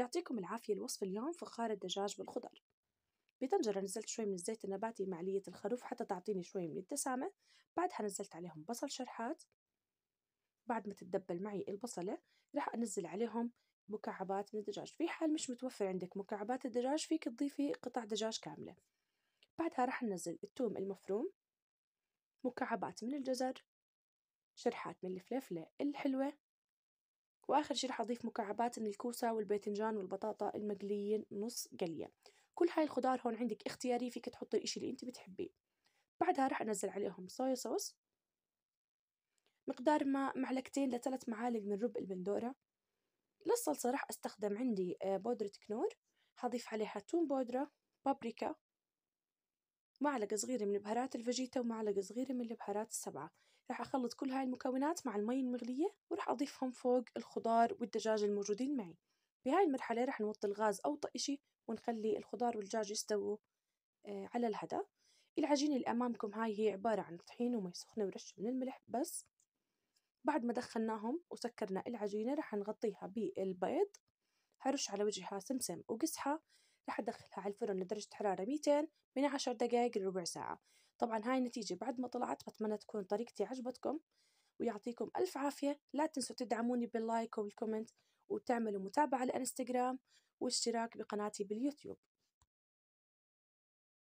يعطيكم العافية الوصفة اليوم فخار الدجاج بالخضر بطنجرة نزلت شوي من الزيت النباتي مع لية الخروف حتى تعطيني شوي من الدسامة بعدها نزلت عليهم بصل شرحات بعد ما تتدبل معي البصلة راح أنزل عليهم مكعبات من الدجاج في حال مش متوفر عندك مكعبات الدجاج فيك تضيفي قطع دجاج كاملة بعدها راح ننزل التوم المفروم مكعبات من الجزر شرحات من الفلفلة الحلوة وآخر شي رح أضيف مكعبات من الكوسة والباذنجان والبطاطا المقليين نص قلية كل هاي الخضار هون عندك اختياري فيك تحطي الإشي اللي انت بتحبيه بعدها رح أنزل عليهم صويا صوص مقدار ما معلقتين لثلاث معالق من ربع البندورة للصلصة رح أستخدم عندي آه، بودرة كنور حضيف عليها توم بودرة بابريكا معلقة صغيرة من بهارات الفيجيتا ومعلقة صغيرة من البهارات السبعة راح أخلط كل هاي المكونات مع المي المغلية وراح أضيفهم فوق الخضار والدجاج الموجودين معي بهاي المرحلة راح نوطي الغاز أو طقشي ونخلي الخضار والدجاج يستووا آه، على الهدى العجينة اللي أمامكم هاي هي عبارة عن طحين ومي سخنة ورشة من الملح بس بعد ما دخلناهم وسكرنا العجينة راح نغطيها بالبيض هرش على وجهها سمسم وقسحة راح أدخلها على الفرن لدرجة حرارة 200 من 10 دقايق لربع ساعة طبعا هاي النتيجة بعد ما طلعت بتمنى تكون طريقتي عجبتكم ويعطيكم ألف عافية لا تنسوا تدعموني باللايك والكومنت وتعملوا متابعة على الانستغرام واشتراك بقناتي باليوتيوب